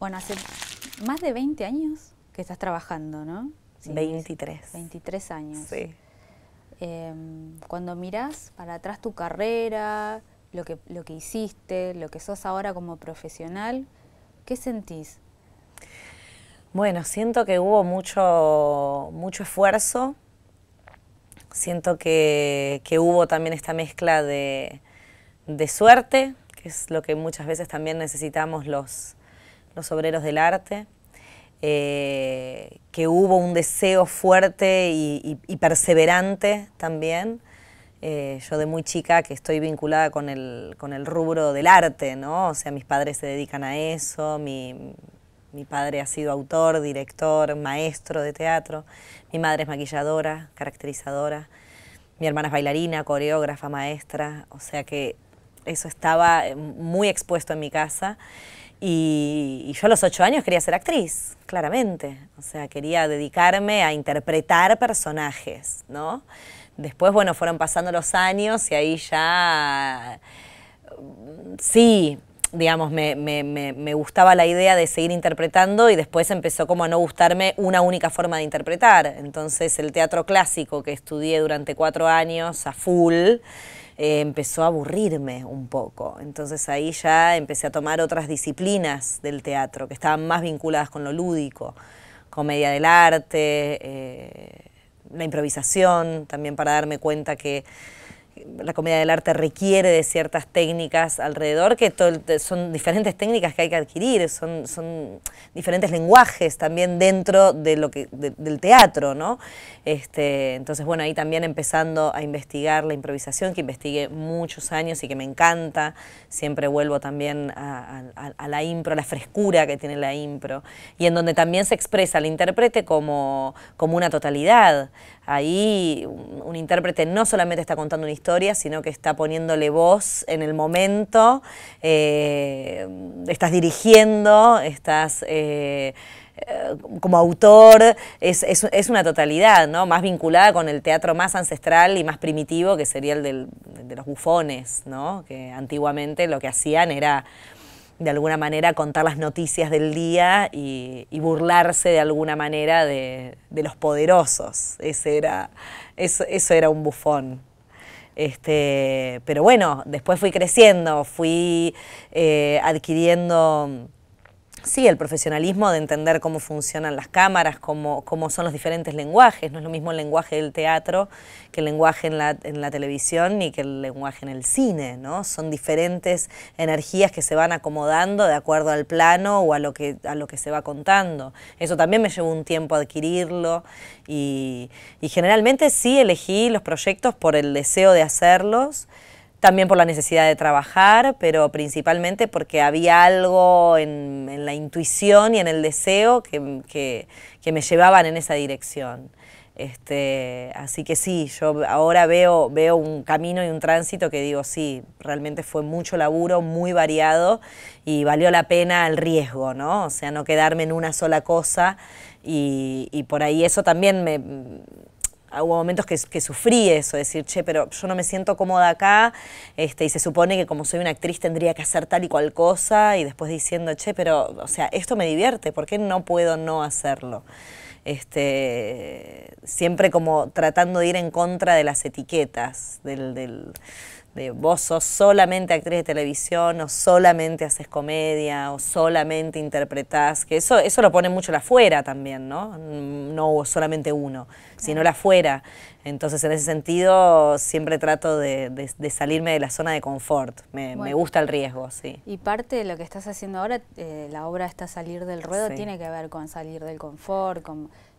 Bueno, hace más de 20 años que estás trabajando, ¿no? 23. 23 años. Sí. Em, cuando mirás para atrás tu carrera, lo que, lo que hiciste, lo que sos ahora como profesional, ¿qué sentís? Bueno, siento que hubo mucho, mucho esfuerzo, siento que, hubo también esta mezcla de, suerte, que es lo que muchas veces también necesitamos los, los obreros del arte, eh, que hubo un deseo fuerte y, perseverante también. Eh, yo de muy chica que estoy vinculada con el, con el rubro del arte, ¿no? O sea, mis padres se dedican a eso, mi, mi padre ha sido autor, director, maestro de teatro, mi madre es maquilladora, caracterizadora, mi hermana es bailarina, coreógrafa, maestra, o sea que eso estaba eh, muy expuesto en mi casa. Y, yo a los ocho años quería ser actriz, claramente. O sea, quería dedicarme a interpretar personajes, ¿no? Después, bueno, fueron pasando los años y ahí ya... Mm, sí, digamos, me gustaba la idea de seguir interpretando y después empezó como a no gustarme una única forma de interpretar. Entonces el teatro clásico que estudié durante cuatro años a full, eh, empezó a aburrirme un poco. Entonces ahí ya empecé a tomar otras disciplinas del teatro que estaban más vinculadas con lo lúdico, comedia del arte, eh, la improvisación, también para darme cuenta que la comedia del arte requiere de ciertas técnicas alrededor, que son diferentes técnicas que hay que adquirir, son, son diferentes lenguajes también dentro de lo que, del teatro, Este, entonces, bueno, ahí también empezando a investigar la improvisación, que investigué muchos años y que me encanta, siempre vuelvo también a, la impro, la frescura que tiene la impro, y en donde también se expresa el intérprete como, como una totalidad ahí un, intérprete no solamente está contando una historia, sino que está poniéndole voz en el momento, eh, estás dirigiendo, estás... Eh, eh, como autor, es, una totalidad, ¿no? Más vinculada con el teatro más ancestral y más primitivo, que sería el de los bufones, ¿no? Que antiguamente lo que hacían era de alguna manera contar las noticias del día y, burlarse de alguna manera de, los poderosos. Ese era, eso, era un bufón. Este, pero bueno, después fui creciendo, fui eh, adquiriendo Sí, el profesionalismo de entender cómo funcionan las cámaras, cómo, son los diferentes lenguajes. No es lo mismo el lenguaje del teatro que el lenguaje en la, televisión ni que el lenguaje en el cine, ¿no? Son diferentes energías que se van acomodando de acuerdo al plano o a lo que, a lo que se va contando. Eso también me llevó un tiempo adquirirlo y, y generalmente sí elegí los proyectos por el deseo de hacerlos también por la necesidad de trabajar, pero principalmente porque había algo en, la intuición y en el deseo que, que, me llevaban en esa dirección. Este, así que sí, yo ahora veo, veo un camino y un tránsito que digo, sí, realmente fue mucho laburo, muy variado y valió la pena el riesgo, ¿no? O sea, no quedarme en una sola cosa y, y por ahí eso también me, Ah, hubo momentos que, sufrí eso, decir, che, pero yo no me siento cómoda acá, este, y se supone que como soy una actriz tendría que hacer tal y cual cosa, y después diciendo, che, pero, o sea, esto me divierte, ¿por qué no puedo no hacerlo? Este, siempre como tratando de ir en contra de las etiquetas, del, de vos sos solamente actriz de televisión o solamente haces comedia o solamente interpretás, que eso, eso lo pone mucho la fuera también, ¿no? No solamente uno si no la fuera. Entonces, en ese sentido, siempre trato de, salirme de la zona de confort. Me, gusta el riesgo, sí. Y parte de lo que estás haciendo ahora, eh, la obra está salir del ruedo, tiene que ver con salir del confort,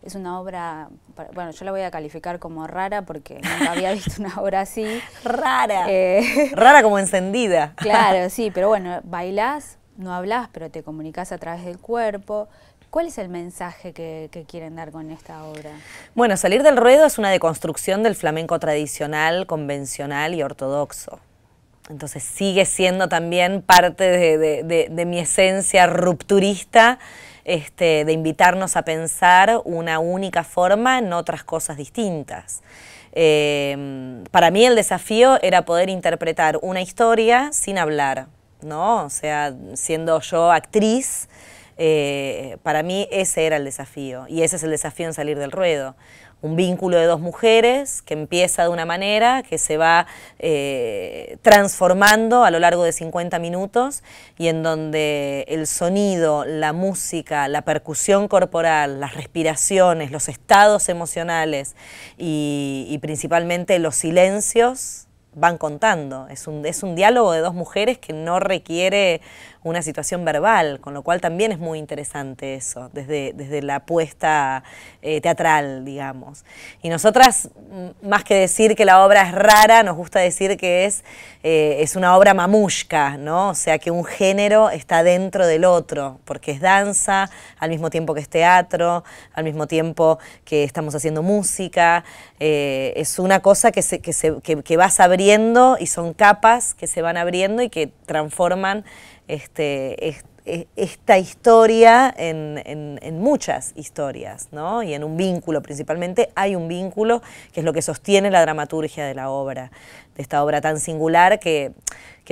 es una obra, bueno, yo la voy a calificar como rara porque nunca había visto una obra así. rara. Eh, rara como encendida. claro, sí, pero bueno, bailás, no hablas, pero te comunicas a través del cuerpo. ¿Cuál es el mensaje que, quieren dar con esta obra? Bueno, Salir del Ruedo es una deconstrucción del flamenco tradicional, convencional y ortodoxo. Entonces sigue siendo también parte de, mi esencia rupturista, este, de invitarnos a pensar una única forma en otras cosas distintas. Eh, para mí el desafío era poder interpretar una historia sin hablar, ¿no? O sea, siendo yo actriz, eh, para mí ese era el desafío y ese es el desafío en salir del ruedo. Un vínculo de dos mujeres que empieza de una manera, que se va eh, transformando a lo largo de 50 minutos y en donde el sonido, la música, la percusión corporal, las respiraciones, los estados emocionales y, principalmente los silencios van contando. Es un, es un diálogo de dos mujeres que no requiere una situación verbal, con lo cual también es muy interesante eso, desde, desde la apuesta eh, teatral, digamos. Y nosotras, mm, más que decir que la obra es rara, nos gusta decir que es, eh, es una obra mamushka, ¿no? O sea, que un género está dentro del otro, porque es danza, al mismo tiempo que es teatro, al mismo tiempo que estamos haciendo música, eh, es una cosa que, se, que vas abriendo y son capas que se van abriendo y que transforman este, esta historia en, muchas historias, Y en un vínculo principalmente, hay un vínculo que es lo que sostiene la dramaturgia de la obra, de esta obra tan singular que,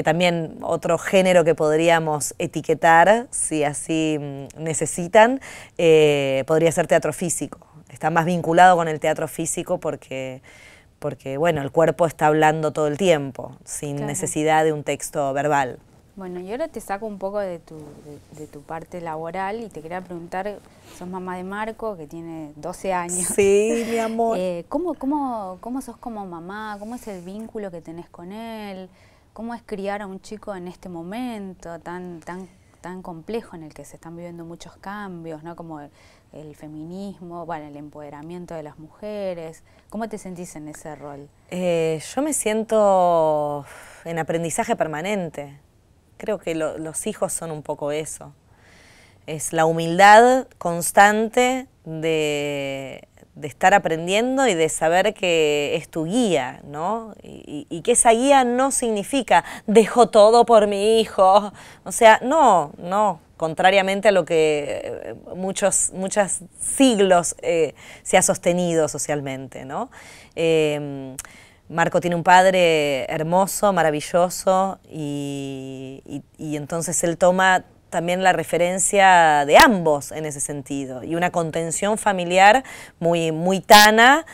también otro género que podríamos etiquetar, si así mm, necesitan, eh, podría ser teatro físico. Está más vinculado con el teatro físico porque bueno, el cuerpo está hablando todo el tiempo, sin necesidad de un texto verbal. Bueno, y ahora te saco un poco de tu, de, tu parte laboral y te quería preguntar, sos mamá de Marco, que tiene 12 años. Sí, mi amor. Eh, ¿cómo, sos como mamá? ¿Cómo es el vínculo que tenés con él? ¿Cómo es criar a un chico en este momento tan, tan, tan complejo en el que se están viviendo muchos cambios, como el, feminismo, bueno, el empoderamiento de las mujeres? ¿Cómo te sentís en ese rol? Eh, yo me siento en aprendizaje permanente. Creo que los hijos son un poco eso. Es la humildad constante de, estar aprendiendo y de saber que es tu guía, ¿no? Y, que esa guía no significa dejo todo por mi hijo. O sea, no, no. Contrariamente a lo que eh, muchos, muchos siglos eh, se ha sostenido socialmente, ¿no? Em, Marco tiene un padre hermoso, maravilloso, y, entonces él toma también la referencia de ambos en ese sentido, y una contención familiar muy, muy tana,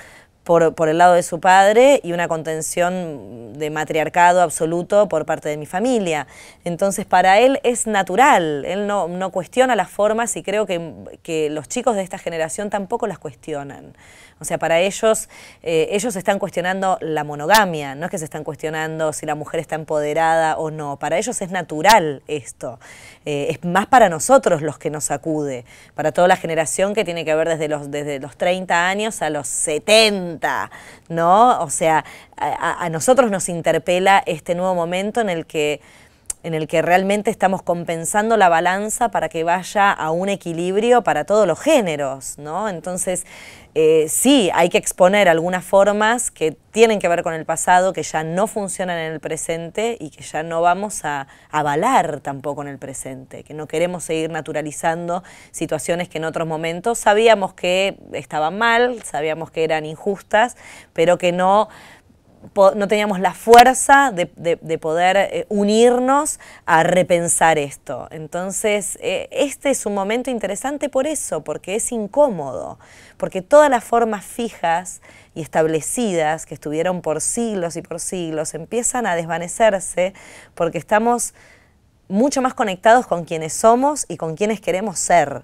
por, el lado de su padre y una contención de matriarcado absoluto por parte de mi familia. Entonces para él es natural, él no, cuestiona las formas y creo que, los chicos de esta generación tampoco las cuestionan. O sea, para ellos, eh, ellos están cuestionando la monogamia, no es que se están cuestionando si la mujer está empoderada o no, para ellos es natural esto. Eh, es más para nosotros los que nos acude, para toda la generación que tiene que ver desde los, desde los 30 años a los 70 ¿no? O sea, a nosotros nos interpela este nuevo momento en el que en el que realmente estamos compensando la balanza para que vaya a un equilibrio para todos los géneros, ¿no? Entonces, eh, sí, hay que exponer algunas formas que tienen que ver con el pasado, que ya no funcionan en el presente y que ya no vamos a avalar tampoco en el presente, que no queremos seguir naturalizando situaciones que en otros momentos sabíamos que estaban mal, sabíamos que eran injustas, pero que no no teníamos la fuerza de, poder eh, unirnos a repensar esto. Entonces, eh, este es un momento interesante por eso, porque es incómodo, porque todas las formas fijas y establecidas que estuvieron por siglos y por siglos empiezan a desvanecerse porque estamos mucho más conectados con quienes somos y con quienes queremos ser.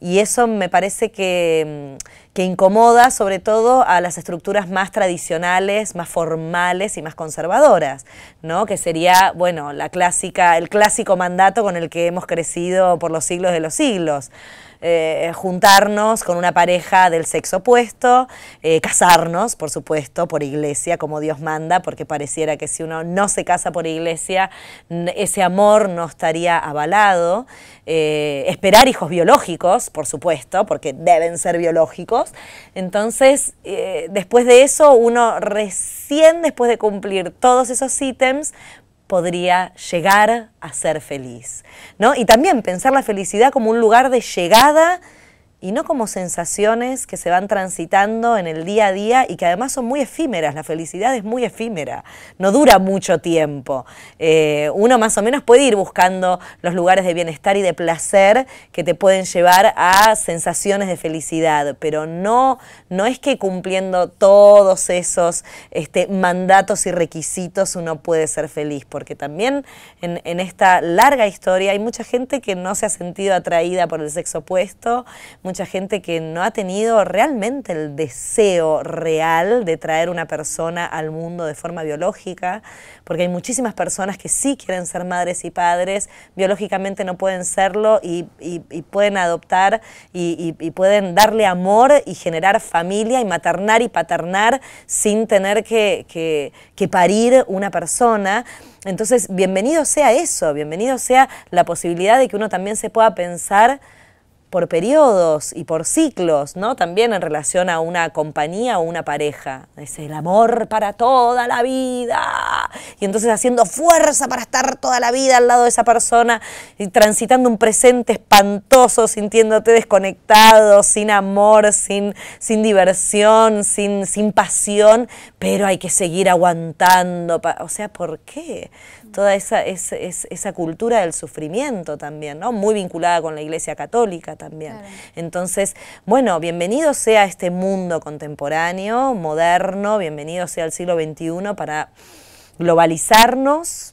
Y eso me parece que mm, que incomoda sobre todo a las estructuras más tradicionales, más formales y más conservadoras, ¿no? Que sería, bueno, la clásica, el clásico mandato con el que hemos crecido por los siglos de los siglos. Eh, juntarnos con una pareja del sexo opuesto, eh, casarnos, por supuesto, por iglesia, como Dios manda, porque pareciera que si uno no se casa por iglesia, ese amor no estaría avalado. Eh, esperar hijos biológicos, por supuesto, porque deben ser biológicos entonces, eh, después de eso, uno recién después de cumplir todos esos ítems, podría llegar a ser feliz. ¿no? Y también pensar la felicidad como un lugar de llegada y no como sensaciones que se van transitando en el día a día y que además son muy efímeras. La felicidad es muy efímera, no dura mucho tiempo. Eh, uno más o menos puede ir buscando los lugares de bienestar y de placer que te pueden llevar a sensaciones de felicidad, pero no, no es que cumpliendo todos esos este, mandatos y requisitos uno puede ser feliz, porque también en, esta larga historia hay mucha gente que no se ha sentido atraída por el sexo opuesto, mucha gente que no ha tenido realmente el deseo real de traer una persona al mundo de forma biológica, porque hay muchísimas personas que sí quieren ser madres y padres, biológicamente no pueden serlo y, pueden adoptar y, pueden darle amor y generar familia y maternar y paternar sin tener que, que parir una persona. Entonces, bienvenido sea eso, bienvenido sea la posibilidad de que uno también se pueda pensar por periodos y por ciclos, ¿no? También en relación a una compañía o una pareja. Es el amor para toda la vida. Y entonces haciendo fuerza para estar toda la vida al lado de esa persona y transitando un presente espantoso, sintiéndote desconectado, sin amor, sin, sin diversión, sin, sin pasión, pero hay que seguir aguantando. O sea, ¿por qué? toda esa, esa, esa, cultura del sufrimiento también, ¿no? Muy vinculada con la Iglesia Católica también. Entonces, bueno, bienvenido sea este mundo contemporáneo, moderno, bienvenido sea el siglo XXI para globalizarnos,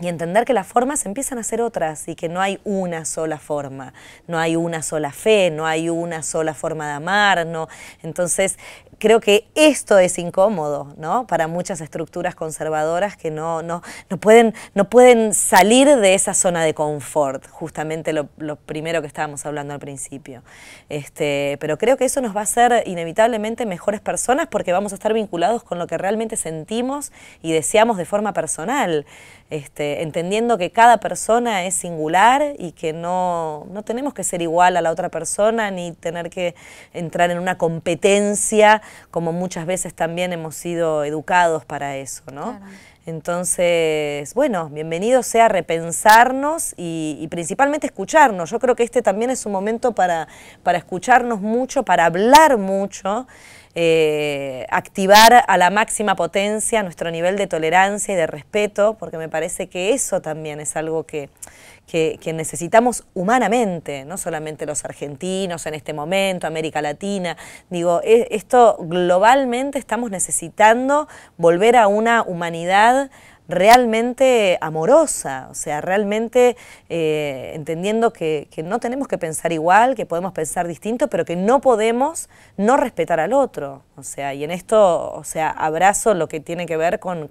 y entender que las formas empiezan a ser otras y que no hay una sola forma, no hay una sola fe, no hay una sola forma de amar, no. Entonces, creo que esto es incómodo, ¿no? Para muchas estructuras conservadoras que no, pueden, salir de esa zona de confort, justamente lo, primero que estábamos hablando al principio. Este, pero creo que eso nos va a hacer inevitablemente mejores personas porque vamos a estar vinculados con lo que realmente sentimos y deseamos de forma personal, este, entendiendo que cada persona es singular y que no tenemos que ser igual a la otra persona ni tener que entrar en una competencia como muchas veces también hemos sido educados para eso, ¿no? Entonces, bueno, bienvenido sea repensarnos y, principalmente escucharnos. Yo creo que este también es un momento para, escucharnos mucho, para hablar mucho, eh, activar a la máxima potencia nuestro nivel de tolerancia y de respeto, porque me parece que eso también es algo que que, necesitamos humanamente, no solamente los argentinos en este momento, América Latina. Digo, e, esto globalmente estamos necesitando volver a una humanidad realmente amorosa, o sea, realmente eh, entendiendo que, no tenemos que pensar igual, que podemos pensar distinto, pero que no podemos no respetar al otro. O sea, y en esto, o sea, abrazo lo que tiene que ver con,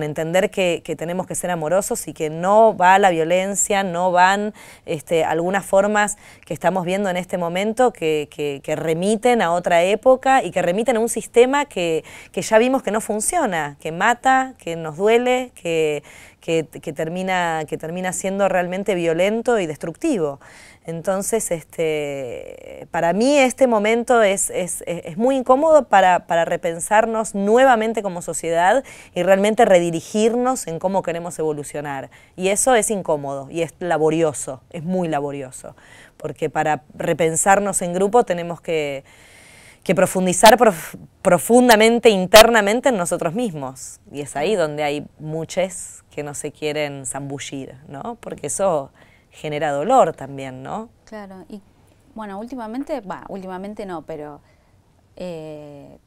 entender que, tenemos que ser amorosos y que no va la violencia, no van este, algunas formas que estamos viendo en este momento que, remiten a otra época y que remiten a un sistema que ya vimos que no funciona, que mata, que nos duele que, que, que, termina, que termina siendo realmente violento y destructivo. Entonces, este, para mí este momento es, es, es muy incómodo para, para, repensarnos nuevamente como sociedad y realmente redirigirnos en cómo queremos evolucionar. Y eso es incómodo y es laborioso, es muy laborioso, porque para repensarnos en grupo tenemos que que profundizar profundamente, internamente en nosotros mismos. Y es ahí donde hay muches que no se quieren zambullir, ¿no? Porque eso genera dolor también, ¿no? Claro, y bueno, últimamente, va, últimamente no, pero eh,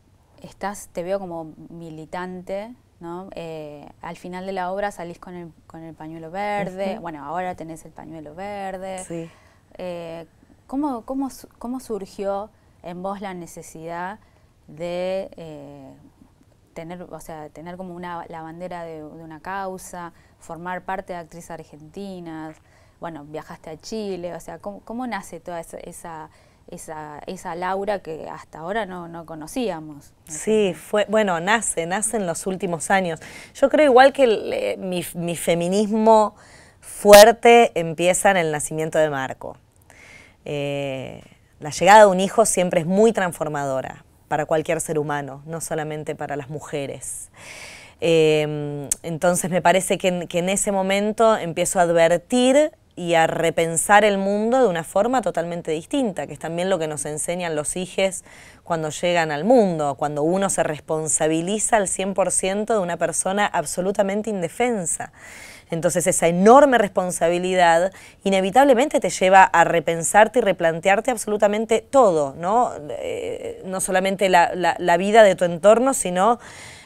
estás, te veo como militante, ¿no? Eh, al final de la obra salís con el, con el pañuelo verde, bueno, ahora tenés el pañuelo verde. Sí. Eh, cómo, ¿Cómo surgió? en vos la necesidad de eh, tener, o sea, tener como una, la bandera de, una causa, formar parte de actrices argentinas, bueno, viajaste a Chile, o sea, ¿cómo, nace toda esa, esa, esa, Laura que hasta ahora no, conocíamos? Sí, fue, bueno, nace, nace en los últimos años. Yo creo igual que eh, mi, feminismo fuerte empieza en el nacimiento de Marco. Eh, la llegada de un hijo siempre es muy transformadora para cualquier ser humano, no solamente para las mujeres. Em, entonces me parece que en, que en ese momento empiezo a advertir y a repensar el mundo de una forma totalmente distinta, que es también lo que nos enseñan los hijos cuando llegan al mundo, cuando uno se responsabiliza al 100% de una persona absolutamente indefensa. Entonces esa enorme responsabilidad inevitablemente te lleva a repensarte y replantearte absolutamente todo, ¿no? Eh, no solamente la, vida de tu entorno, sino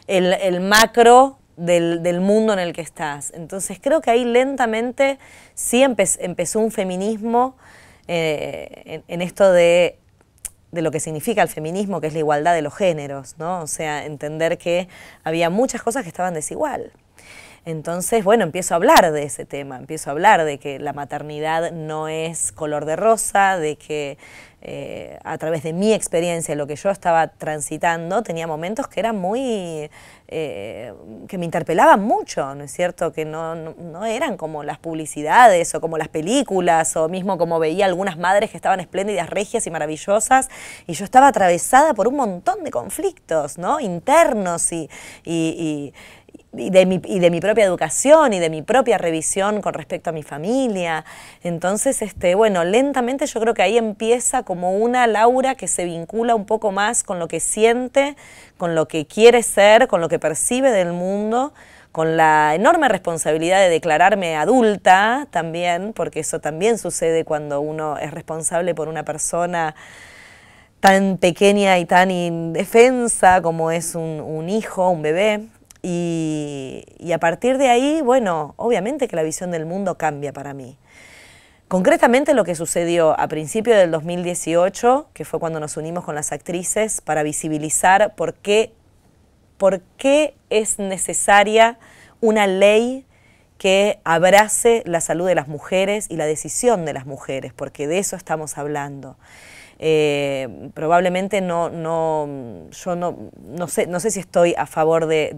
el, macro del, mundo en el que estás. Entonces creo que ahí lentamente sí empezó un feminismo eh, en, esto de, de, lo que significa el feminismo, que es la igualdad de los géneros, ¿no? O sea, entender que había muchas cosas que estaban desigual. Entonces, bueno, empiezo a hablar de ese tema, empiezo a hablar de que la maternidad no es color de rosa, de que eh, a través de mi experiencia, lo que yo estaba transitando, tenía momentos que eran muy, eh, que me interpelaban mucho, ¿no es cierto? Que no, eran como las publicidades o como las películas o mismo como veía algunas madres que estaban espléndidas, regias y maravillosas y yo estaba atravesada por un montón de conflictos, ¿no? Internos y y de, mi, y de mi propia educación y de mi propia revisión con respecto a mi familia. Entonces, este, bueno, lentamente yo creo que ahí empieza como una Laura que se vincula un poco más con lo que siente, con lo que quiere ser, con lo que percibe del mundo, con la enorme responsabilidad de declararme adulta también, porque eso también sucede cuando uno es responsable por una persona tan pequeña y tan indefensa como es un hijo, un bebé. Y, a partir de ahí, bueno, obviamente que la visión del mundo cambia para mí. Concretamente lo que sucedió a principios del 2018, que fue cuando nos unimos con las actrices para visibilizar por qué es necesaria una ley que abrace la salud de las mujeres y la decisión de las mujeres, porque de eso estamos hablando. Eh, probablemente no, no, yo no, no, sé, no sé si estoy a favor de,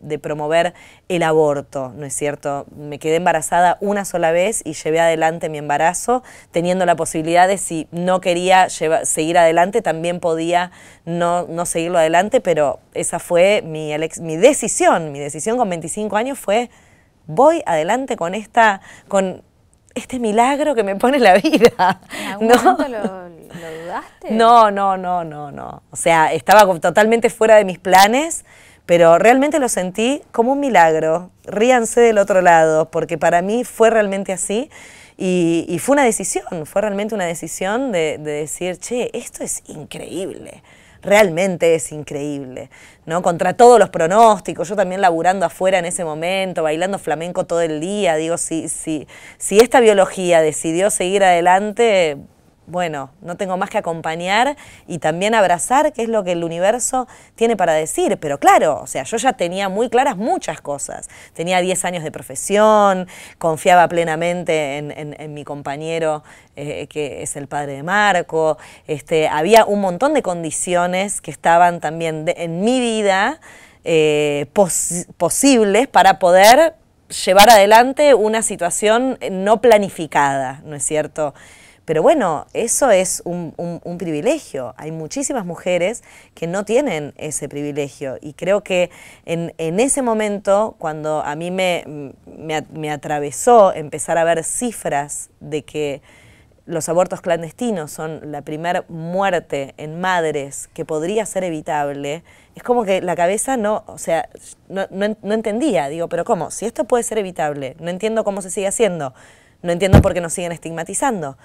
de, promover el aborto, ¿no es cierto? Me quedé embarazada una sola vez y llevé adelante mi embarazo, teniendo la posibilidad de si no quería seguir adelante, también podía no, no seguirlo adelante, pero esa fue mi, mi decisión, mi decisión con 25 años fue voy adelante con esta, con este milagro que me pone la vida. No, no, no, no, no. O sea, estaba totalmente fuera de mis planes, pero realmente lo sentí como un milagro. Ríanse del otro lado, porque para mí fue realmente así. Y, fue una decisión, fue realmente una decisión de, decir, che, esto es increíble realmente es increíble, ¿no? Contra todos los pronósticos, yo también laburando afuera en ese momento, bailando flamenco todo el día, digo, si esta biología decidió seguir adelante, bueno, no tengo más que acompañar y también abrazar qué es lo que el universo tiene para decir. Pero claro, o sea, yo ya tenía muy claras muchas cosas. Tenía 10 años de profesión, confiaba plenamente en, mi compañero eh, que es el padre de Marco. Este, había un montón de condiciones que estaban también en mi vida eh, posibles para poder llevar adelante una situación no planificada, ¿no es cierto? Pero bueno, eso es un, privilegio. Hay muchísimas mujeres que no tienen ese privilegio. Y creo que en, ese momento, cuando a mí me, atravesó empezar a ver cifras de que los abortos clandestinos son la primera muerte en madres que podría ser evitable, es como que la cabeza no, o sea, no entendía. Digo, pero ¿cómo? Si esto puede ser evitable, no entiendo cómo se sigue haciendo, no entiendo por qué nos siguen estigmatizando.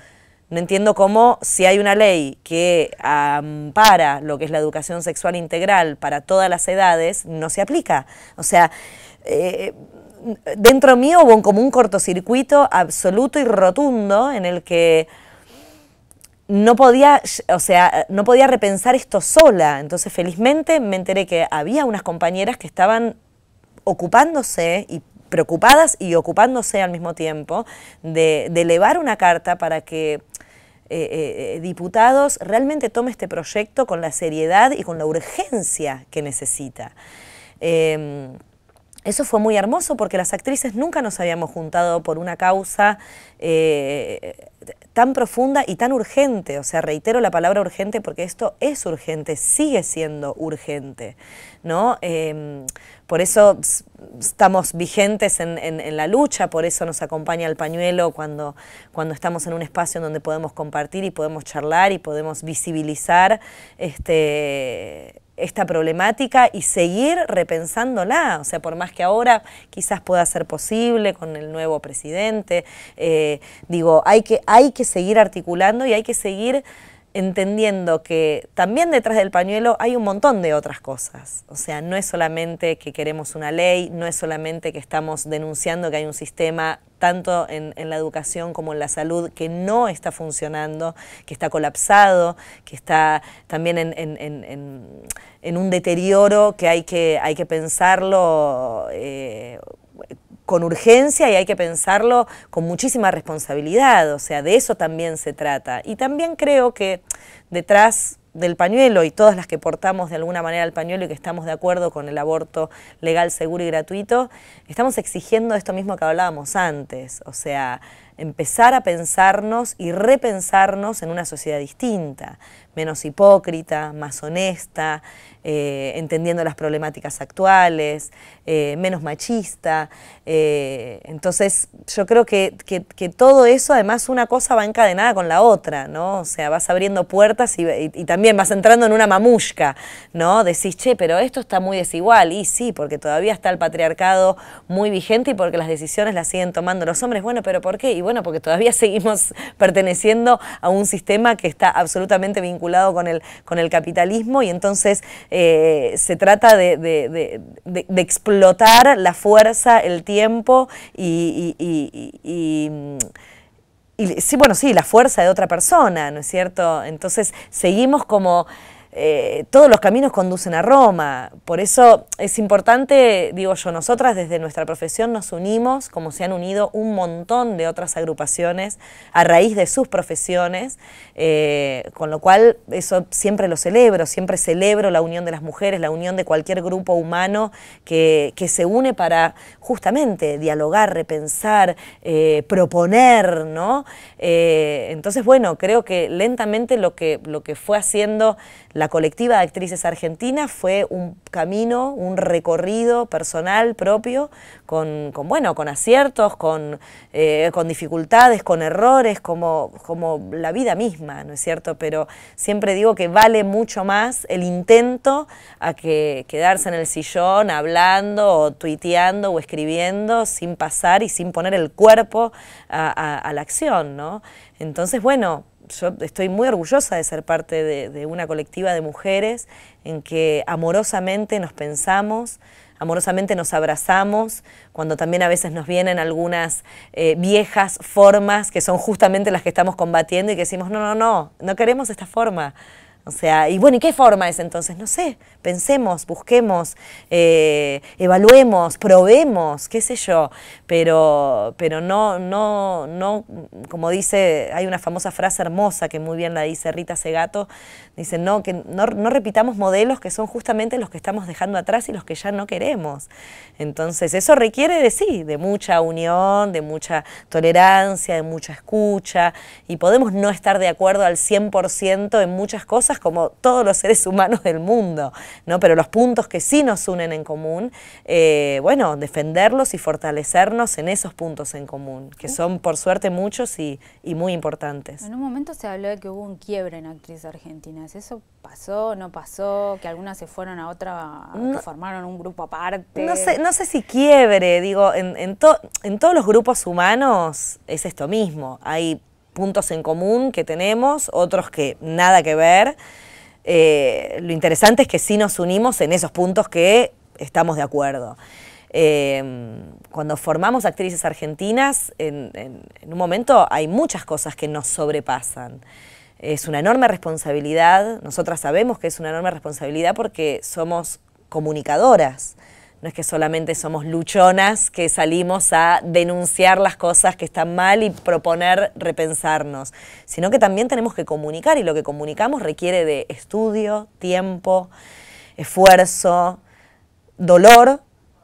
No entiendo cómo, si hay una ley que ampara lo que es la educación sexual integral para todas las edades, no se aplica. O sea, eh, dentro mío hubo como un cortocircuito absoluto y rotundo en el que no podía, o sea, no podía repensar esto sola. Entonces, felizmente me enteré que había unas compañeras que estaban ocupándose y preocupadas y ocupándose al mismo tiempo de, de elevar una carta para que eh, eh, eh, diputados realmente tome este proyecto con la seriedad y con la urgencia que necesita. Em, eso fue muy hermoso porque las actrices nunca nos habíamos juntado por una causa tan profunda y tan urgente. O sea, reitero la palabra urgente porque esto es urgente, sigue siendo urgente. ¿no? Em, por eso estamos vigentes en, la lucha, por eso nos acompaña el pañuelo cuando, cuando estamos en un espacio en donde podemos compartir y podemos charlar y podemos visibilizar este, esta problemática y seguir repensándola. O sea, por más que ahora quizás pueda ser posible con el nuevo presidente, eh, digo, hay que, hay que seguir articulando y hay que seguir entendiendo que también detrás del pañuelo hay un montón de otras cosas. O sea, no es solamente que queremos una ley, no es solamente que estamos denunciando que hay un sistema tanto en, la educación como en la salud, que no está funcionando, que está colapsado, que está también en, un deterioro que hay que, hay que pensarlo eh, con urgencia y hay que pensarlo con muchísima responsabilidad, o sea, de eso también se trata. Y también creo que detrás del pañuelo y todas las que portamos de alguna manera el pañuelo y que estamos de acuerdo con el aborto legal, seguro y gratuito, estamos exigiendo esto mismo que hablábamos antes, o sea, empezar a pensarnos y repensarnos en una sociedad distinta, menos hipócrita, más honesta, eh, entendiendo las problemáticas actuales, eh, menos machista. Eh, entonces, yo creo que, todo eso, además, una cosa va encadenada con la otra, ¿no? O sea, vas abriendo puertas y, también vas entrando en una mamushka, ¿no? Decís, che, pero esto está muy desigual. Y sí, porque todavía está el patriarcado muy vigente y porque las decisiones las siguen tomando los hombres. Bueno, pero ¿por qué? Y bueno, porque todavía seguimos perteneciendo a un sistema que está absolutamente vinculado lado con el, con el capitalismo y entonces eh, se trata de, explotar la fuerza, el tiempo y, y, sí, bueno, sí, la fuerza de otra persona, ¿no es cierto? Entonces seguimos como... Eh, todos los caminos conducen a Roma. Por eso es importante, digo yo, nosotras desde nuestra profesión nos unimos, como se han unido un montón de otras agrupaciones a raíz de sus profesiones, eh, con lo cual eso siempre lo celebro, siempre celebro la unión de las mujeres, la unión de cualquier grupo humano que, se une para justamente dialogar, repensar, eh, proponer, ¿no? entonces, bueno, creo que lentamente lo que, lo que fue haciendo la colectiva de actrices argentinas fue un camino, un recorrido personal propio, con, bueno, con aciertos, con, eh, con dificultades, con errores, como, como la vida misma, ¿no es cierto? Pero siempre digo que vale mucho más el intento a que quedarse en el sillón hablando o tuiteando o escribiendo sin pasar y sin poner el cuerpo a la acción, ¿no? Entonces, bueno, yo estoy muy orgullosa de ser parte de, una colectiva de mujeres en que amorosamente nos pensamos, amorosamente nos abrazamos, cuando también a veces nos vienen algunas eh, viejas formas que son justamente las que estamos combatiendo y que decimos, no, no, no, no queremos esta forma o sea, y bueno, ¿y qué forma es entonces? No sé, pensemos, busquemos, eh, evaluemos, probemos, qué sé yo, pero, pero no, no, no, como dice, hay una famosa frase hermosa que muy bien la dice Rita Segato, dice, no, que no, no repitamos modelos que son justamente los que estamos dejando atrás y los que ya no queremos. Entonces, eso requiere de sí, de mucha unión, de mucha tolerancia, de mucha escucha, y podemos no estar de acuerdo al 100% en muchas cosas, como todos los seres humanos del mundo, ¿no? Pero los puntos que sí nos unen en común, eh, bueno, defenderlos y fortalecernos en esos puntos en común, que son por suerte muchos y, muy importantes. En un momento se habló de que hubo un quiebre en actrices argentinas. ¿Eso pasó, no pasó? ¿Que algunas se fueron a otra, que formaron un grupo aparte? No sé, no sé si quiebre, digo, en, en todos los grupos humanos es esto mismo. Hay puntos en común que tenemos, otros que nada que ver. Eh, lo interesante es que sí nos unimos en esos puntos que estamos de acuerdo. Eh, cuando formamos actrices argentinas, en, en, un momento hay muchas cosas que nos sobrepasan. Es una enorme responsabilidad, nosotras sabemos que es una enorme responsabilidad porque somos comunicadoras. No es que solamente somos luchonas que salimos a denunciar las cosas que están mal y proponer repensarnos, sino que también tenemos que comunicar y lo que comunicamos requiere de estudio, tiempo, esfuerzo, dolor.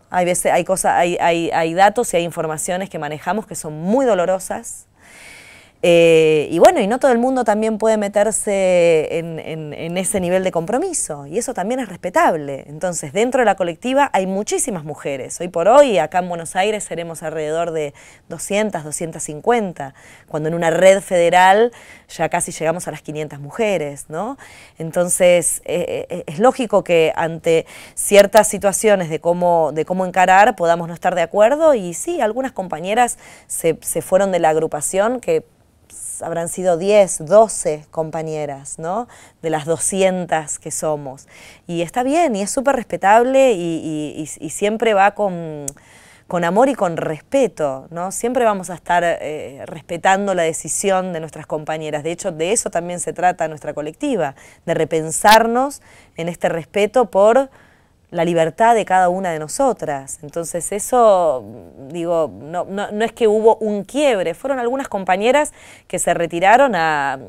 Hay, veces, hay datos y hay informaciones que manejamos que son muy dolorosas, eh, y bueno, y no todo el mundo también puede meterse en, ese nivel de compromiso, y eso también es respetable. Entonces, dentro de la colectiva hay muchísimas mujeres. Hoy por hoy, acá en Buenos Aires, seremos alrededor de 200, 250, cuando en una red federal ya casi llegamos a las 500 mujeres, ¿no? Entonces, eh, eh, es lógico que ante ciertas situaciones de cómo, de cómo encarar podamos no estar de acuerdo, y sí, algunas compañeras se, se fueron de la agrupación que habrán sido 10, 12 compañeras, ¿no? De las 200 que somos. Y está bien, y es súper respetable y, siempre va con, amor y con respeto, ¿no? Siempre vamos a estar eh, respetando la decisión de nuestras compañeras. De hecho, de eso también se trata nuestra colectiva, de repensarnos en este respeto por la libertad de cada una de nosotras. Entonces eso, digo, no, no, es que hubo un quiebre, fueron algunas compañeras que se retiraron a,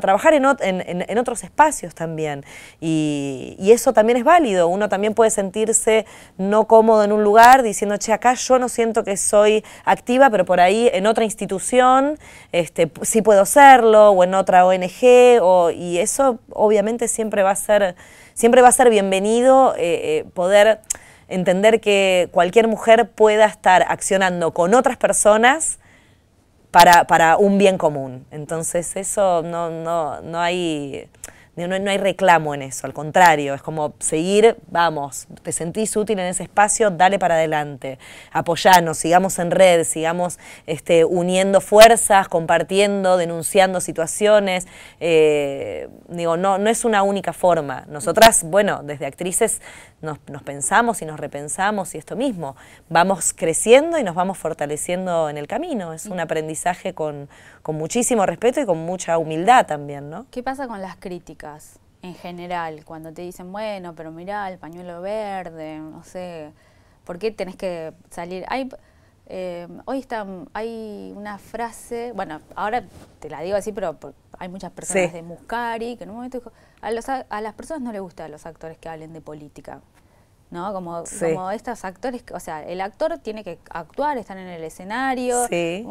trabajar en, otros espacios también. Y, eso también es válido, uno también puede sentirse no cómodo en un lugar diciendo, che, acá yo no siento que soy activa, pero por ahí en otra institución este, sí puedo serlo, o en otra ONG, o, y eso obviamente siempre va a ser siempre va a ser bienvenido eh, eh, poder entender que cualquier mujer pueda estar accionando con otras personas para, para un bien común. Entonces eso no, no, no hay... No, hay reclamo en eso, al contrario, es como seguir, vamos, te sentís útil en ese espacio, dale para adelante, apoyanos, sigamos en red, sigamos este, uniendo fuerzas, compartiendo, denunciando situaciones. Eh, digo, no, no es una única forma. Nosotras, bueno, desde actrices nos, pensamos y nos repensamos y esto mismo. Vamos creciendo y nos vamos fortaleciendo en el camino. Es un aprendizaje con, muchísimo respeto y con mucha humildad también, ¿no? ¿Qué pasa con las críticas en general? Cuando te dicen, bueno, pero mirá, el pañuelo verde, no sé, ¿por qué tenés que salir? Eh, hoy está, hay una frase, bueno, ahora te la digo así, pero hay muchas personas de Muscari que en un momento dijo, a, a las personas no les gusta a los actores que hablen de política. ¿no? Como, como estos actores, o sea, el actor tiene que actuar, estar en el escenario,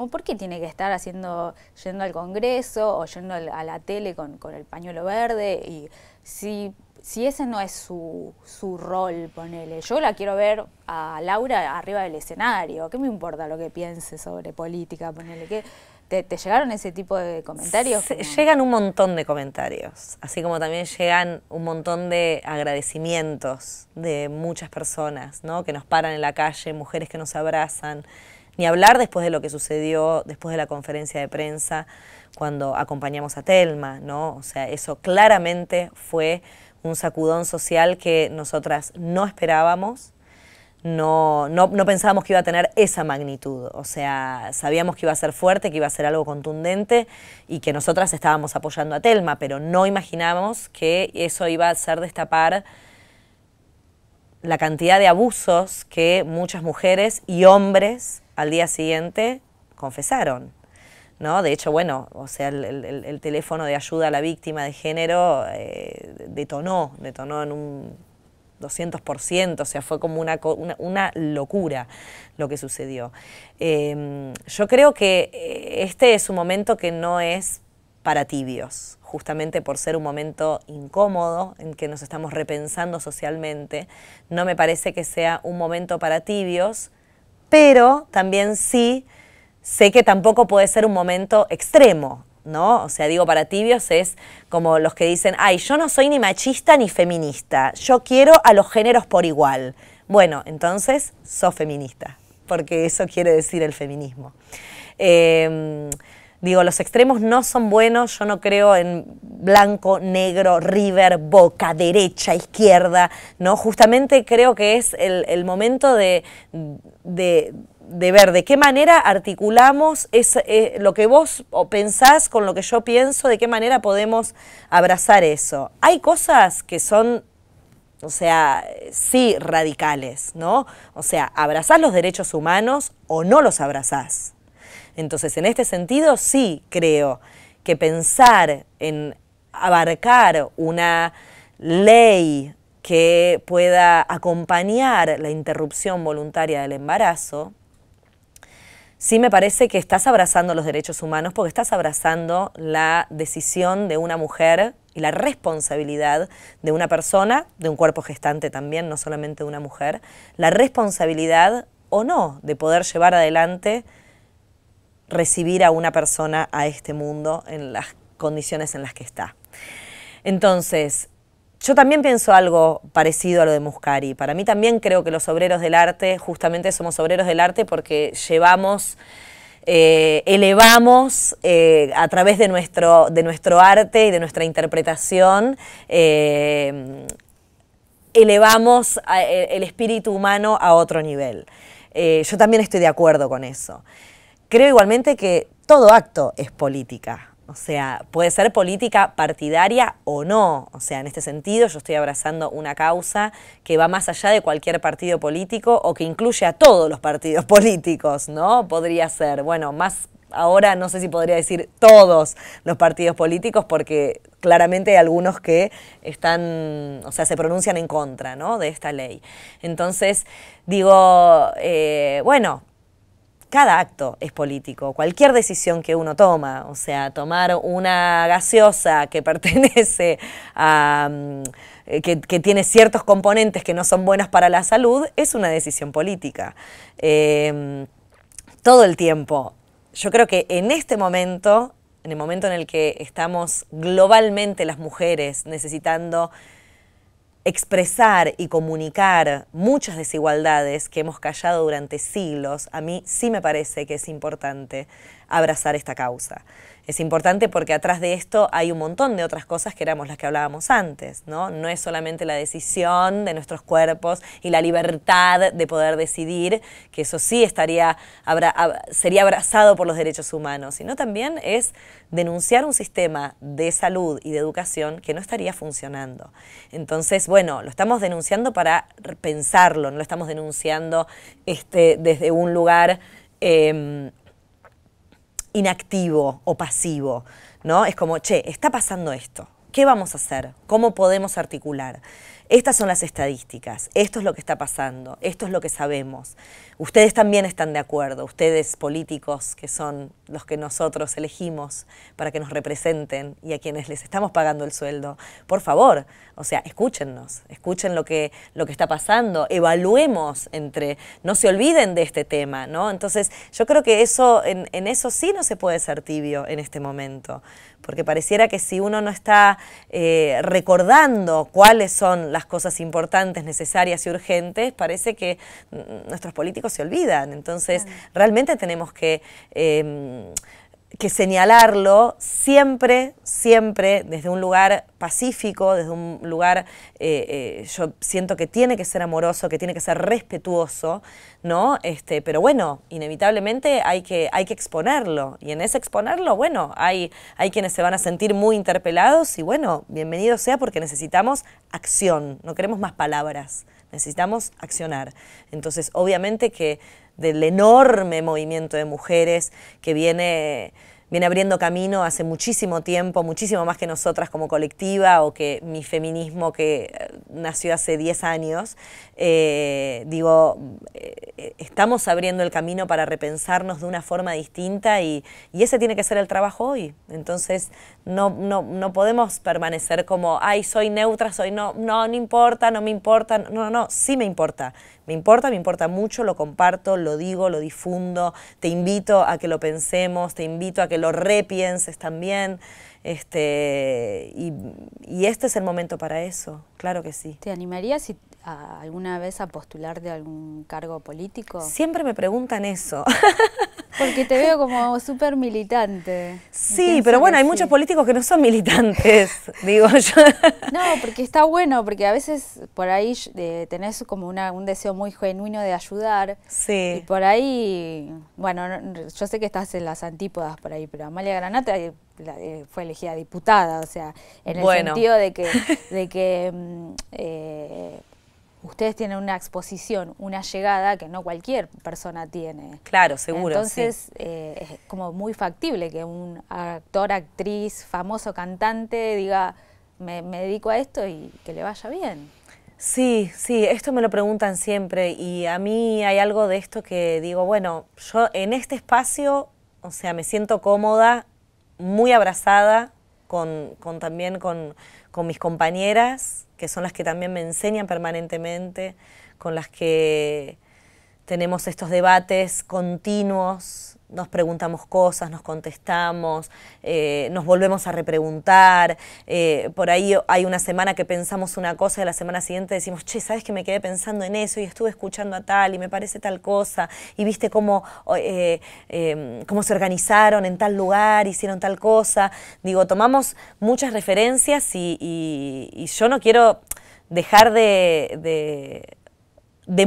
¿por qué tiene que estar haciendo, yendo al Congreso o yendo a la tele con, el pañuelo verde? Y si, si ese no es su, su rol, ponele, yo la quiero ver a Laura arriba del escenario, ¿qué me importa lo que piense sobre política, ponele? ¿Qué, ¿Te, llegaron ese tipo de comentarios? llegan un montón de comentarios, así como también llegan un montón de agradecimientos de muchas personas, ¿no? Que nos paran en la calle, mujeres que nos abrazan. Ni hablar después de lo que sucedió después de la conferencia de prensa cuando acompañamos a Telma, ¿no? O sea, eso claramente fue un sacudón social que nosotras no esperábamos no, no, no, pensábamos que iba a tener esa magnitud. O sea, sabíamos que iba a ser fuerte, que iba a ser algo contundente y que nosotras estábamos apoyando a Telma, pero no imaginábamos que eso iba a ser destapar la cantidad de abusos que muchas mujeres y hombres al día siguiente confesaron. ¿No? De hecho, bueno, o sea, el, teléfono de ayuda a la víctima de género eh, detonó, detonó en un 200%, o sea, fue como una, locura lo que sucedió. Em, yo creo que eh, este es un momento que no es para tibios, justamente por ser un momento incómodo en que nos estamos repensando socialmente. No me parece que sea un momento para tibios, pero también sí sé que tampoco puede ser un momento extremo ¿no? O sea, digo, para tibios es como los que dicen, ay, yo no soy ni machista ni feminista, yo quiero a los géneros por igual. Bueno, entonces, sos feminista, porque eso quiere decir el feminismo. Em, digo, los extremos no son buenos, yo no creo en blanco, negro, river, boca, derecha, izquierda, ¿no? Justamente creo que es el, momento de de ver de qué manera articulamos eh, lo que vos pensás con lo que yo pienso, de qué manera podemos abrazar eso. Hay cosas que son, o sea, sí radicales, ¿no? O sea, abrazás los derechos humanos o no los abrazás. Entonces, en este sentido, sí creo que pensar en abarcar una ley que pueda acompañar la interrupción voluntaria del embarazo, sí me parece que estás abrazando los derechos humanos porque estás abrazando la decisión de una mujer y la responsabilidad de una persona, de un cuerpo gestante también, no solamente de una mujer, la responsabilidad o no de poder llevar adelante, recibir a una persona a este mundo en las condiciones en las que está. Entonces, yo también pienso algo parecido a lo de Muscari. Para mí también creo que los obreros del arte, justamente somos obreros del arte porque llevamos... Eh, elevamos eh, a través de nuestro, arte y de nuestra interpretación, eh, elevamos el espíritu humano a otro nivel. yo también estoy de acuerdo con eso. Creo igualmente que todo acto es política. O sea, puede ser política partidaria o no. O sea, en este sentido yo estoy abrazando una causa que va más allá de cualquier partido político o que incluye a todos los partidos políticos, ¿no? Podría ser, bueno, más ahora no sé si podría decir todos los partidos políticos porque claramente hay algunos que están, o sea, se pronuncian en contra, ¿no? De esta ley. Entonces, digo, eh, bueno, cada acto es político, cualquier decisión que uno toma, o sea, tomar una gaseosa que pertenece a... Mm, eh, que, tiene ciertos componentes que no son buenas para la salud, es una decisión política. Em, todo el tiempo. Yo creo que en este momento, en el momento en el que estamos globalmente las mujeres necesitando expresar y comunicar muchas desigualdades que hemos callado durante siglos, a mí sí me parece que es importante abrazar esta causa. Es importante porque atrás de esto hay un montón de otras cosas que éramos las que hablábamos antes, ¿no? No es solamente la decisión de nuestros cuerpos y la libertad de poder decidir, que eso sí estaría sería abrazado por los derechos humanos, sino también es denunciar un sistema de salud y de educación que no estaría funcionando. Entonces, bueno, lo estamos denunciando para pensarlo, no lo estamos denunciando este, desde un lugar em, inactivo o pasivo, ¿no? Es como, che, está pasando esto. ¿Qué vamos a hacer? ¿Cómo podemos articular? Estas son las estadísticas, esto es lo que está pasando, esto es lo que sabemos. Ustedes también están de acuerdo, ustedes políticos que son los que nosotros elegimos para que nos representen y a quienes les estamos pagando el sueldo, por favor, o sea, escúchennos, escuchen lo que, lo que está pasando, evaluemos entre, no se olviden de este tema, ¿no? Entonces, yo creo que eso, en, eso sí no se puede ser tibio en este momento, porque pareciera que si uno no está eh, recordando cuáles son las cosas importantes, necesarias y urgentes, parece que nuestros políticos se olvidan. Entonces, realmente tenemos que... Em, que señalarlo siempre, siempre desde un lugar pacífico, desde un lugar, eh, eh, yo siento que tiene que ser amoroso, que tiene que ser respetuoso, ¿no? Este, pero bueno, inevitablemente hay que, hay que exponerlo. Y en ese exponerlo, bueno, hay, hay quienes se van a sentir muy interpelados y bueno, bienvenido sea porque necesitamos acción, no queremos más palabras, necesitamos accionar. Entonces, obviamente que del enorme movimiento de mujeres que viene viene abriendo camino hace muchísimo tiempo, muchísimo más que nosotras como colectiva o que mi feminismo que eh, nació hace 10 años. Eh, digo, eh, estamos abriendo el camino para repensarnos de una forma distinta y, y ese tiene que ser el trabajo hoy. Entonces, no, no, podemos permanecer como, ay, soy neutra, soy no, no, no importa, no me importa. No, no, sí me importa. Me importa, me importa mucho, lo comparto, lo digo, lo difundo, te invito a que lo pensemos, te invito a que lo repienses también. Este, y, este es el momento para eso, claro que sí. ¿Te animaría si alguna vez a postular de algún cargo político? Siempre me preguntan eso. Porque te veo como súper militante. Sí, pero bueno, hay muchos políticos que no son militantes, digo yo. No, porque está bueno, porque a veces por ahí eh, tenés como un deseo muy genuino de ayudar. Sí. Y por ahí, bueno, yo sé que estás en las antípodas por ahí, pero Amalia Granata eh, eh, fue elegida diputada, o sea, en el sentido de que, de que mm, ustedes tienen una exposición, una llegada que no cualquier persona tiene. Claro, seguro. Entonces eh, es como muy factible que un actor, actriz, famoso cantante diga, me, dedico a esto y que le vaya bien. Sí, sí, esto me lo preguntan siempre y a mí hay algo de esto que digo, bueno, yo en este espacio, o sea, me siento cómoda, muy abrazada con, también con, con mis compañeras, que son las que también me enseñan permanentemente, con las que tenemos estos debates continuos nos preguntamos cosas, nos contestamos, eh, nos volvemos a repreguntar. Eh, por ahí hay una semana que pensamos una cosa y la semana siguiente decimos, che, ¿sabes que me quedé pensando en eso y estuve escuchando a tal y me parece tal cosa? Y viste cómo, eh, em, cómo se organizaron en tal lugar, hicieron tal cosa. Digo, tomamos muchas referencias y, yo no quiero dejar de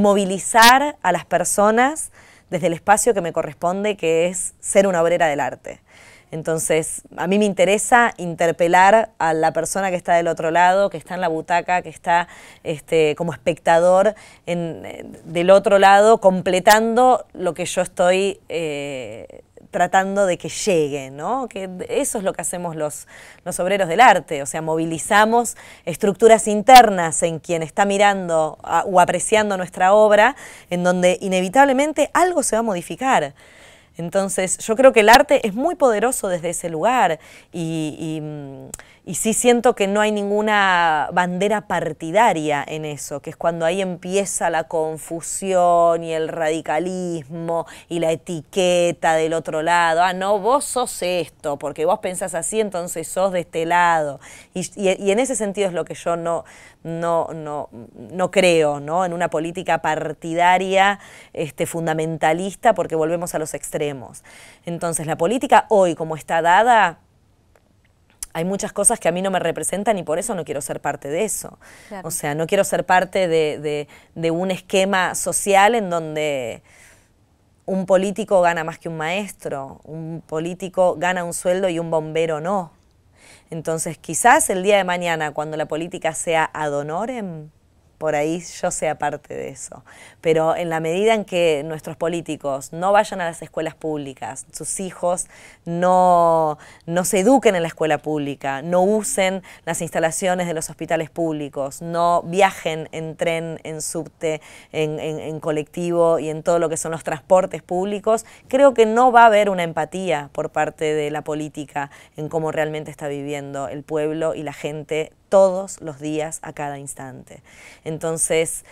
movilizar a las personas desde el espacio que me corresponde, que es ser una obrera del arte. Entonces, a mí me interesa interpelar a la persona que está del otro lado, que está en la butaca, que está este, como espectador eh, del otro lado, completando lo que yo estoy eh, tratando de que llegue, ¿no? Que eso es lo que hacemos los, obreros del arte, o sea, movilizamos estructuras internas en quien está mirando o apreciando nuestra obra, en donde inevitablemente algo se va a modificar. Entonces, yo creo que el arte es muy poderoso desde ese lugar y mm, y sí siento que no hay ninguna bandera partidaria en eso, que es cuando ahí empieza la confusión y el radicalismo y la etiqueta del otro lado. Ah, no, vos sos esto, porque vos pensás así, entonces sos de este lado. Y, en ese sentido es lo que yo no, no, no, no creo, ¿no? En una política partidaria este, fundamentalista, porque volvemos a los extremos. Entonces, la política hoy, como está dada, hay muchas cosas que a mí no me representan y por eso no quiero ser parte de eso. O sea, no quiero ser parte de, de un esquema social en donde un político gana más que un maestro, un político gana un sueldo y un bombero no. Entonces, quizás el día de mañana, cuando la política sea ad honorem, por ahí yo sea parte de eso. Pero en la medida en que nuestros políticos no vayan a las escuelas públicas, sus hijos no, se eduquen en la escuela pública, no usen las instalaciones de los hospitales públicos, no viajen en tren, en subte, en, en colectivo y en todo lo que son los transportes públicos, creo que no va a haber una empatía por parte de la política en cómo realmente está viviendo el pueblo y la gente todos los días, a cada instante. Entonces,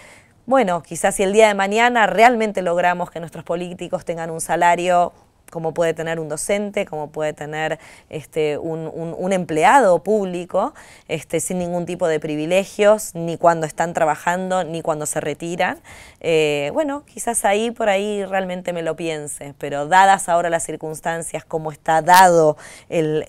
bueno, quizás si el día de mañana realmente logramos que nuestros políticos tengan un salario como puede tener un docente, como puede tener este, un, empleado público, este, sin ningún tipo de privilegios, ni cuando están trabajando, ni cuando se retiran. Eh, bueno, quizás ahí por ahí realmente me lo piense, pero dadas ahora las circunstancias, como está dado el,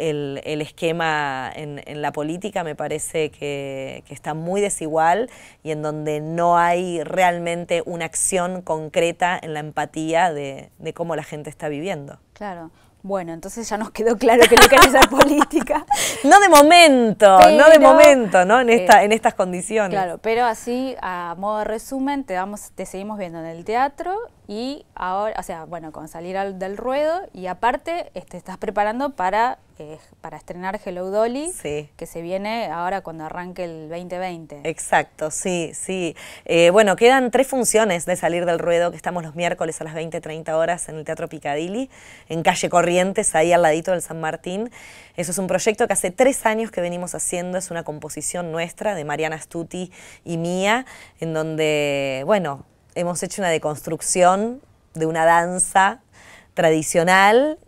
esquema en, la política, me parece que, está muy desigual y en donde no hay realmente una acción concreta en la empatía de, cómo la gente está viviendo. Claro. Bueno, entonces ya nos quedó claro que no querés hacer política. No de momento, no de momento, ¿no? En, esta, eh, en estas condiciones. Claro, pero así, a modo de resumen, te, vamos, te seguimos viendo en el teatro y ahora, o sea, bueno, con salir al, del ruedo y aparte este, estás preparando para, eh, para estrenar Hello Dolly, que se viene ahora cuando arranque el 2020. Exacto, sí, sí. Eh, bueno, quedan tres funciones de salir del ruedo, que estamos los miércoles a las 20, 30 horas en el Teatro Picadilly, en Calle Corrientes, ahí al ladito del San Martín. Eso es un proyecto que hace tres años que venimos haciendo, es una composición nuestra de Mariana Stuti y mía, en donde, bueno, hemos hecho una deconstrucción de una danza tradicional,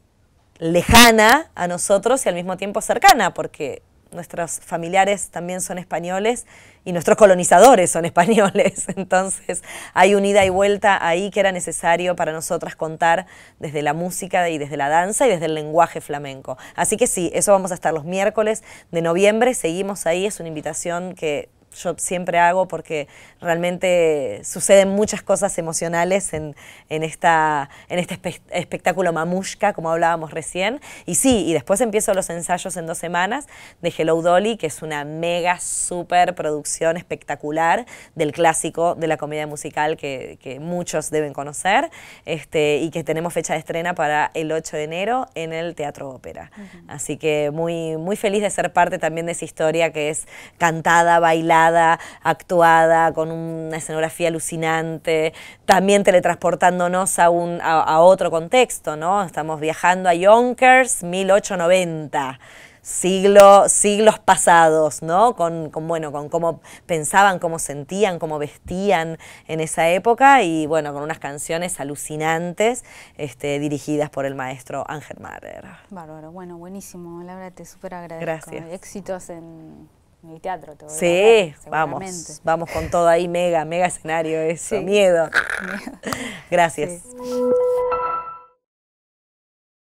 lejana a nosotros y al mismo tiempo cercana, porque nuestros familiares también son españoles y nuestros colonizadores son españoles. Entonces hay unida ida y vuelta ahí que era necesario para nosotras contar desde la música y desde la danza y desde el lenguaje flamenco. Así que sí, eso vamos a estar los miércoles de noviembre, seguimos ahí, es una invitación que yo siempre hago porque realmente suceden muchas cosas emocionales en, en esta, en este espectáculo mamushka, como hablábamos recién. Y sí, y después empiezo los ensayos en dos semanas de Hello Dolly, que es una mega super producción espectacular del clásico de la comedia musical que, muchos deben conocer este, y que tenemos fecha de estrena para el 8 de enero en el Teatro Ópera. Así que muy, muy feliz de ser parte también de esa historia que es cantada, bailada, actuada, con una escenografía alucinante, también teletransportándonos a, un, a, otro contexto, ¿no? Estamos viajando a Yonkers 1890 siglo, siglos pasados, ¿no? Con, bueno, con cómo pensaban, cómo sentían, cómo vestían en esa época y bueno, con unas canciones alucinantes este, dirigidas por el maestro Ángel Mader. Bárbaro, bueno, buenísimo, Laura, te súper agradezco. Gracias. Éxitos en en teatro todo. Sí, vamos, vamos con todo ahí, mega, mega escenario eso, miedo. Gracias.